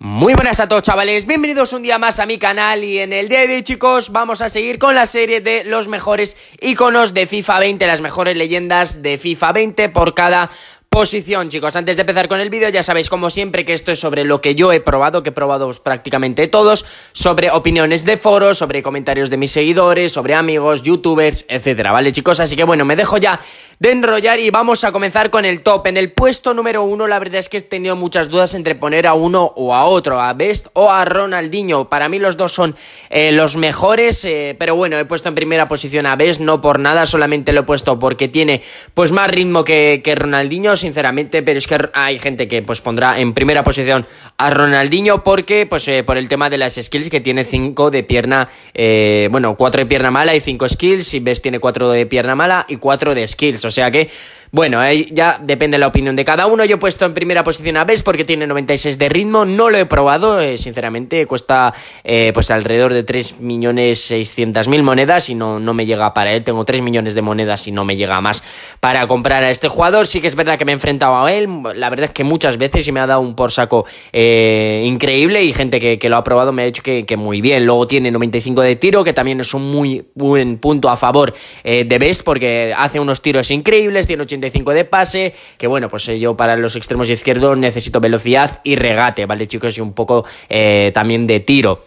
Muy buenas a todos chavales, bienvenidos un día más a mi canal y en el día de hoy chicos vamos a seguir con la serie de los mejores iconos de FIFA 20, las mejores leyendas de FIFA 20 por cada posición, chicos. Antes de empezar con el vídeo, ya sabéis, como siempre, que esto es sobre lo que yo he probado, que he probado prácticamente todos, sobre opiniones de foros, sobre comentarios de mis seguidores, sobre amigos, youtubers, etcétera, ¿vale, chicos? Así que bueno, me dejo ya de enrollar y vamos a comenzar con el top. En el puesto número uno, la verdad es que he tenido muchas dudas entre poner a uno o a otro, a Best o a Ronaldinho. Para mí los dos son eh, los mejores, eh, pero bueno, he puesto en primera posición a Best, no por nada, solamente lo he puesto porque tiene pues más ritmo que, Ronaldinho, sinceramente, pero es que hay gente que pues pondrá en primera posición a Ronaldinho porque, pues eh, por el tema de las skills, que tiene 5 de pierna, eh, bueno, 4 de pierna mala y 5 skills, Si ves tiene 4 de pierna mala y 4 de skills, o sea que bueno, ahí ya depende la opinión de cada uno. Yo he puesto en primera posición a Best porque tiene 96 de ritmo. No lo he probado, eh, sinceramente. Cuesta eh, pues alrededor de 3.600.000 monedas y no, no me llega para él. Tengo 3 millones de monedas y no me llega más para comprar a este jugador. Sí que es verdad que me he enfrentado a él. La verdad es que muchas veces y me ha dado un por saco eh, increíble y gente que, lo ha probado me ha dicho que, muy bien. Luego tiene 95 de tiro, que también es un muy buen punto a favor de Best porque hace unos tiros increíbles. Tiene 85 de pase, que bueno, pues eh, yo para los extremos izquierdos necesito velocidad y regate, ¿vale chicos? Y un poco eh, también de tiro.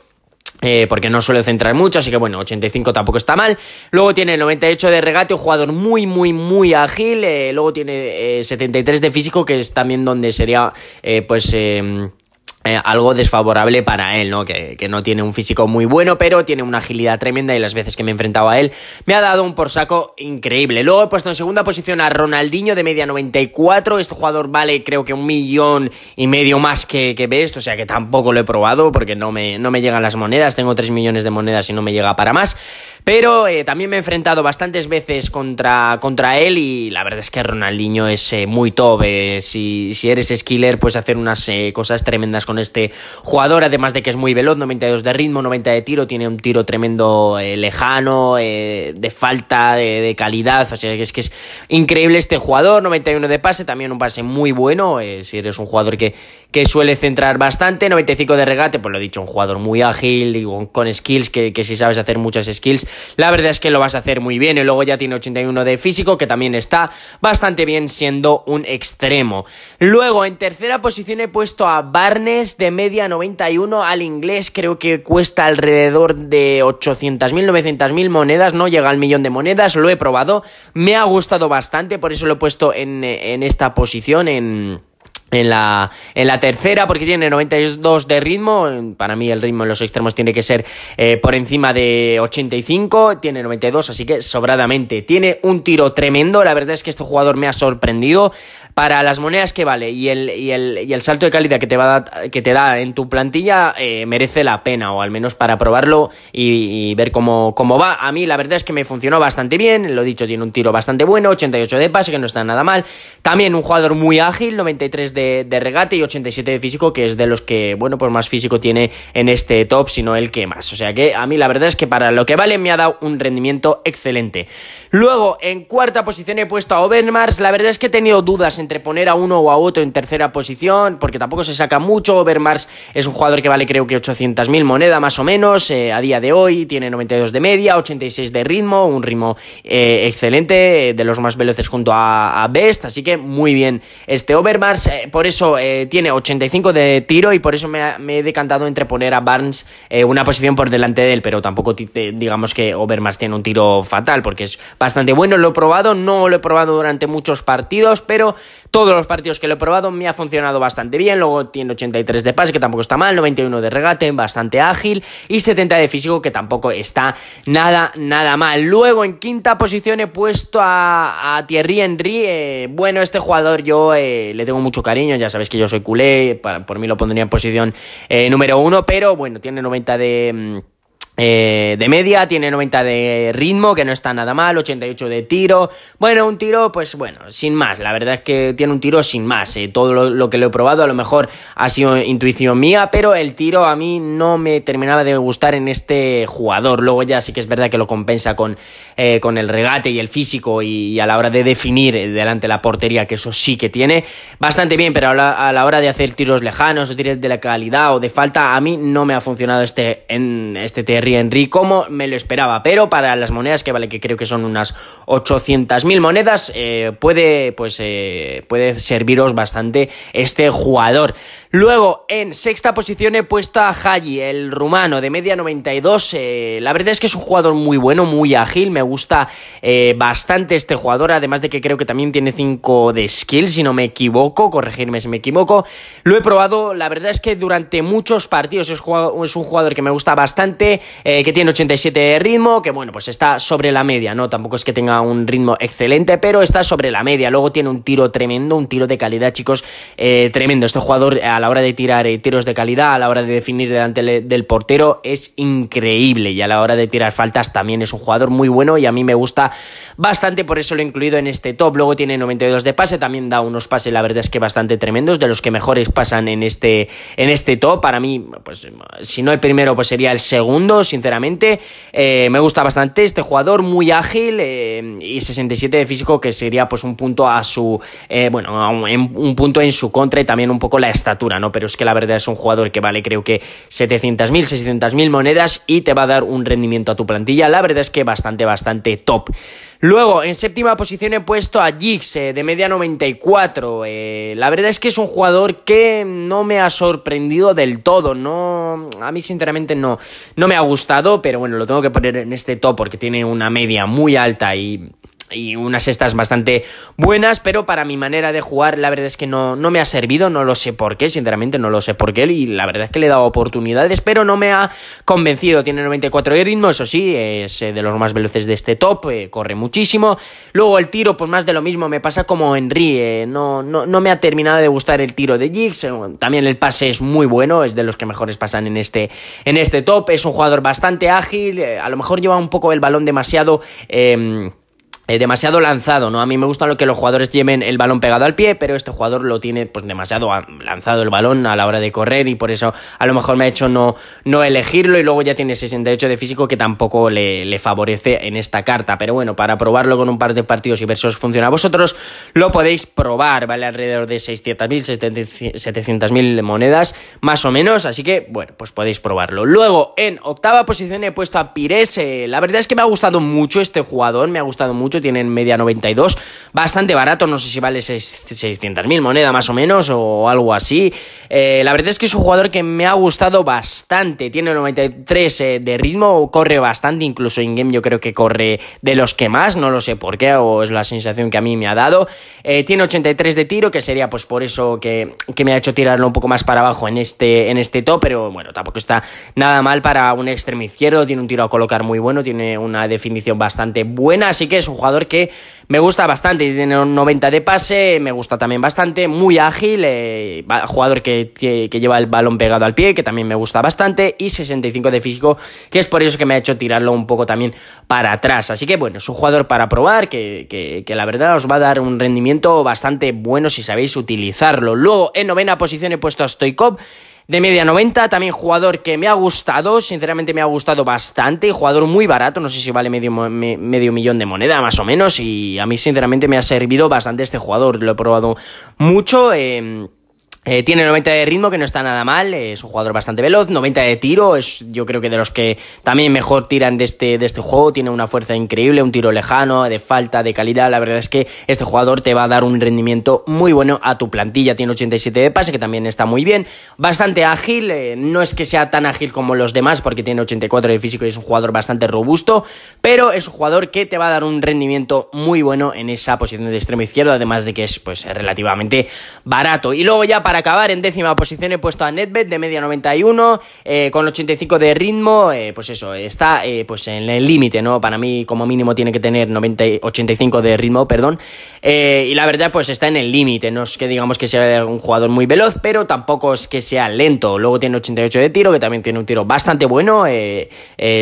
Eh, porque no suele centrar mucho, así que bueno, 85 tampoco está mal. Luego tiene 98 de regate, un jugador muy, muy, muy ágil. luego tiene 73 de físico, que es también donde sería, pues em, eh, algo desfavorable para él, ¿no? Que, no tiene un físico muy bueno, pero tiene una agilidad tremenda y las veces que me he enfrentado a él me ha dado un por saco increíble. Luego he puesto en segunda posición a Ronaldinho de media 94. Este jugador vale creo que un millón y medio más que, que Best, o sea que tampoco lo he probado porque no me, no me llegan las monedas. Tengo 3 millones de monedas y no me llega para más. Pero eh, también me he enfrentado bastantes veces contra, él y la verdad es que Ronaldinho es eh, muy top. Eh. si, eres skiller, puedes hacer unas cosas tremendas con este jugador, además de que es muy veloz, 92 de ritmo, 90 de tiro, tiene un tiro tremendo lejano, de falta de, calidad, o sea que es que es increíble este jugador, 91 de pase, también un pase muy bueno, si eres un jugador que, suele centrar bastante, 95 de regate, pues lo he dicho, un jugador muy ágil, con, con skills, que si sabes hacer muchas skills, la verdad es que lo vas a hacer muy bien. Y luego ya tiene 81 de físico, que también está bastante bien siendo un extremo. Luego, en tercera posición he puesto a Barnes de media 91 al inglés, creo que cuesta alrededor de 800.000, 900.000 monedas, no llega al millón de monedas, lo he probado, me ha gustado bastante, por eso lo he puesto en, en esta posición, en en la, en la tercera porque tiene 92 de ritmo. Para mí el ritmo en los extremos tiene que ser eh, por encima de 85. Tiene 92, así que sobradamente. Tiene un tiro tremendo. La verdad es que este jugador me ha sorprendido para las monedas que vale y el, el, salto de calidad que te, va que te da en tu plantilla eh, merece la pena, o al menos para probarlo y, ver cómo, cómo va. A mí la verdad es que me funcionó bastante bien, lo dicho, tiene un tiro bastante bueno, 88 de pase, que no está nada mal. También un jugador muy ágil, 93 de, de regate y 87 de físico, que es de los que, bueno, pues más físico tiene en este top, sino el que más. O sea que a mí la verdad es que para lo que vale me ha dado un rendimiento excelente. Luego, en cuarta posición he puesto a Overmars, la verdad es que he tenido dudas entre poner a uno o a otro en tercera posición, porque tampoco se saca mucho. Overmars es un jugador que vale creo que 800.000 moneda más o menos eh, a día de hoy, tiene 92 de media, 86 de ritmo, un ritmo eh, excelente, de los más veloces junto a, Best, así que muy bien este Overmars, eh, por eso tiene 85 de tiro y por eso me, he decantado entre poner a Barnes una posición por delante de él, pero tampoco digamos que Overmars tiene un tiro fatal, porque es bastante bueno, lo he probado, no lo he probado durante muchos partidos, pero todos los partidos que lo he probado me ha funcionado bastante bien. Luego tiene 83 de pase, que tampoco está mal, 91 de regate, bastante ágil, y 70 de físico, que tampoco está nada, nada mal. Luego en quinta posición he puesto a, Thierry Henry. Eh, bueno, este jugador yo eh, le tengo mucho cariño, ya sabéis que yo soy culé, por mí lo pondría en posición eh, número uno, pero bueno, tiene 90 de mm, eh, de media, tiene 90 de ritmo, que no está nada mal, 88 de tiro. Bueno, un tiro, pues bueno, sin más. La verdad es que tiene un tiro sin más. Eh, todo lo, que lo he probado a lo mejor ha sido intuición mía, pero el tiro a mí no me terminaba de gustar en este jugador. Luego ya sí que es verdad que lo compensa con, eh, con el regate y el físico y, a la hora de definir delante la portería, que eso sí que tiene bastante bien, pero a la, a la hora de hacer tiros lejanos o tiros de la calidad o de falta, a mí no me ha funcionado este, en, este Henry como me lo esperaba, pero para las monedas que vale que creo que son unas 800.000 monedas eh, puede pues eh, puede serviros bastante este jugador. Luego en sexta posición he puesto a Haji, el rumano de media 92. Eh, la verdad es que es un jugador muy bueno, muy ágil, me gusta bastante este jugador, además de que creo que también tiene 5 de skill, si no me equivoco, corregirme si me equivoco. Lo he probado, la verdad es que durante muchos partidos es un jugador que me gusta bastante, eh, que tiene 87 de ritmo, que bueno, pues está sobre la media, ¿no? Tampoco es que tenga un ritmo excelente, pero está sobre la media. Luego tiene un tiro tremendo, un tiro de calidad, chicos, eh, tremendo. Este jugador a la hora de tirar eh, tiros de calidad, a la hora de definir delante del portero, es increíble. Y a la hora de tirar faltas también es un jugador muy bueno y a mí me gusta bastante, por eso lo he incluido en este top. Luego tiene 92 de pase, también da unos pases, la verdad es que bastante tremendos, de los que mejores pasan en este, en este top. Para mí, pues si no el primero, pues sería el segundo sinceramente. Eh, me gusta bastante este jugador, muy ágil eh, y 67 de físico, que sería pues un punto a su. Eh, bueno, un, punto en su contra y también un poco la estatura, ¿no? Pero es que la verdad es un jugador que vale, creo que 700.000, 600.000 monedas y te va a dar un rendimiento a tu plantilla. La verdad es que bastante, bastante top. Luego, en séptima posición he puesto a Jigs de media 94. la verdad es que es un jugador que no me ha sorprendido del todo. No, a mí sinceramente no, no me ha gustado gustado, pero bueno, lo tengo que poner en este top porque tiene una media muy alta y y unas estas bastante buenas, pero para mi manera de jugar la verdad es que no, no me ha servido, no lo sé por qué, sinceramente no lo sé por qué y la verdad es que le he dado oportunidades, pero no me ha convencido, tiene 94 de ritmo, eso sí, es eh, de los más veloces de este top, eh, corre muchísimo, luego el tiro pues más de lo mismo, me pasa como Henry, eh, no, no, no, me ha terminado de gustar el tiro de Jigs, también el pase es muy bueno, es de los que mejores pasan en este, en este top, es un jugador bastante ágil, a lo mejor lleva un poco el balón demasiado... Em, eh, demasiado lanzado, ¿no? A mí me gusta lo que los jugadores lleven el balón pegado al pie, pero este jugador lo tiene pues demasiado ah, lanzado el balón a la hora de correr y por eso a lo mejor me ha hecho no, no elegirlo y luego ya tiene 68 de físico que tampoco le, favorece en esta carta. Pero bueno, para probarlo con un par de partidos y ver si os funciona a vosotros, lo podéis probar, ¿vale? Alrededor de 600.000, 700.000 monedas, más o menos, así que bueno, pues podéis probarlo. Luego, en octava posición he puesto a Pires, eh, la verdad es que me ha gustado mucho este jugador, me ha gustado mucho tienen media 92, bastante barato, no sé si vale 600.000 moneda más o menos o algo así. Eh, la verdad es que es un jugador que me ha gustado bastante, tiene 93 eh, de ritmo, corre bastante, incluso en game yo creo que corre de los que más, no lo sé por qué, o es la sensación que a mí me ha dado. Eh, tiene 83 de tiro, que sería pues por eso que, me ha hecho tirarlo un poco más para abajo en este, en este top, pero bueno, tampoco está nada mal para un extremo izquierdo, tiene un tiro a colocar muy bueno, tiene una definición bastante buena, así que es un jugador que me gusta bastante, tiene un 90 de pase, me gusta también bastante, muy ágil, eh, jugador que, lleva el balón pegado al pie, que también me gusta bastante, y 65 de físico, que es por eso que me ha hecho tirarlo un poco también para atrás. Así que bueno, es un jugador para probar, que, que la verdad os va a dar un rendimiento bastante bueno si sabéis utilizarlo. Luego, en novena posición he puesto a Stoikov, de media 90. También jugador que me ha gustado, sinceramente me ha gustado bastante. Jugador muy barato, no sé si vale medio, medio millón de moneda más o menos. Y a mí sinceramente me ha servido bastante este jugador. Lo he probado mucho. Eh, eh, tiene 90 de ritmo, que no está nada mal, es un jugador bastante veloz, 90 de tiro, es yo creo que de los que también mejor tiran de este, de este juego, tiene una fuerza increíble, un tiro lejano, de falta, de calidad, la verdad es que este jugador te va a dar un rendimiento muy bueno a tu plantilla, tiene 87 de pase, que también está muy bien, bastante ágil, eh, no es que sea tan ágil como los demás, porque tiene 84 de físico y es un jugador bastante robusto, pero es un jugador que te va a dar un rendimiento muy bueno en esa posición de extremo izquierdo, además de que es pues relativamente barato. Y luego ya para para acabar en décima posición he puesto a Netbet de media 91, eh, con 85 de ritmo, eh, pues eso, está eh, pues en el límite, ¿no? Para mí como mínimo tiene que tener 90, 85 de ritmo, perdón. y la verdad pues está en el límite, no es que digamos que sea un jugador muy veloz, pero tampoco es que sea lento. Luego tiene 88 de tiro, que también tiene un tiro bastante bueno,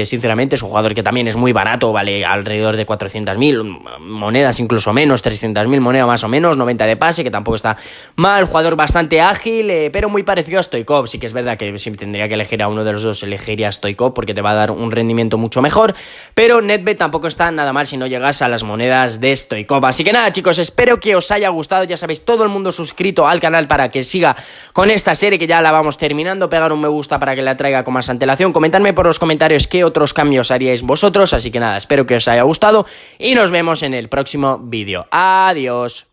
sinceramente es un jugador que también es muy barato, vale alrededor de 400.000 mm, monedas, incluso menos, 300.000 monedas más o menos, 90 de pase, que tampoco está mal, jugador bastante ágil, eh, pero muy parecido a Stoicop Sí que es verdad que si tendría que elegir a uno de los dos, elegiría Stoicop porque te va a dar un rendimiento mucho mejor. Pero NetBet tampoco está nada mal si no llegas a las monedas de Stoicop, Así que nada, chicos, espero que os haya gustado. Ya sabéis, todo el mundo suscrito al canal para que siga con esta serie que ya la vamos terminando. Pegar un me gusta para que la traiga con más antelación. Comentadme por los comentarios qué otros cambios haríais vosotros. Así que nada, espero que os haya gustado y nos vemos en el próximo vídeo. Adiós.